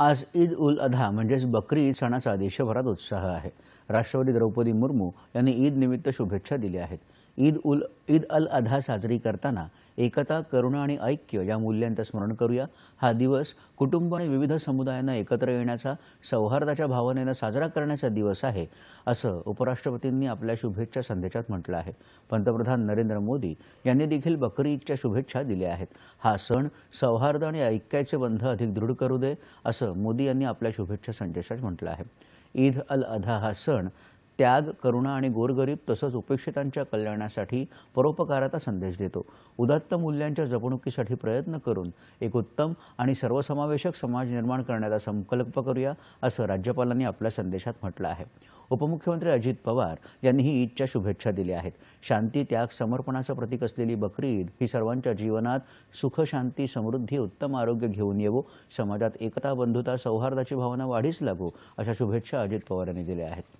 आज ईद उल अधा म्हणजेच बकरी ईद सणाचा देशभरात उत्साह आहे राष्ट्रपती द्रौपदी मुर्मू यांनी ईद निमित्त शुभेच्छा दिल्या आहेत ईद उल ईद अल अधा साजरी करताना एकता करुणा आणि ऐक्य या मूल्यांचं स्मरण करूया हा दिवस कुटुंब आणि विविध समुदायांना एकत्र येण्याचा सौहार्दाच्या भावनेनं साजरा करण्याचा दिवस आहे असं उपराष्ट्रपतींनी आपल्या शुभेच्छा संदेशात म्हटलं आहे पंतप्रधान नरेंद्र मोदी यांनी देखील बकरी ईदच्या शुभेच्छा दिल्या आहेत हा सण सौहार्द आणि ऐक्याचे बंध अधिक दृढ करू दे असं मोदी यांनी आपल्या शुभेच्छा संदेशात म्हटलं आहे ईद अल अधा हा सण त्याग करुणा आणि गोरगरीब तसंच उपेक्षितांच्या कल्याणासाठी परोपकाराचा संदेश देतो उदात्त मूल्यांच्या जपणुकीसाठी प्रयत्न करून एक उत्तम आणि सर्वसमावेशक समाज निर्माण करण्याचा संकल्प करूया असं राज्यपालांनी आपल्या संदेशात म्हटलं आहे उपमुख्यमंत्री अजित पवार यांनीही ईदच्या शुभेच्छा दिल्या आहेत शांती त्याग समर्पणाचं प्रतीक असलेली बकरी ईद ही सर्वांच्या जीवनात सुख शांती समृद्धी उत्तम आरोग्य घेऊन येवो समाजात एकता बंधुता सौहार्दाची भावना वाढीस लागू अशा शुभेच्छा अजित पवार यांनी दिल्या आहेत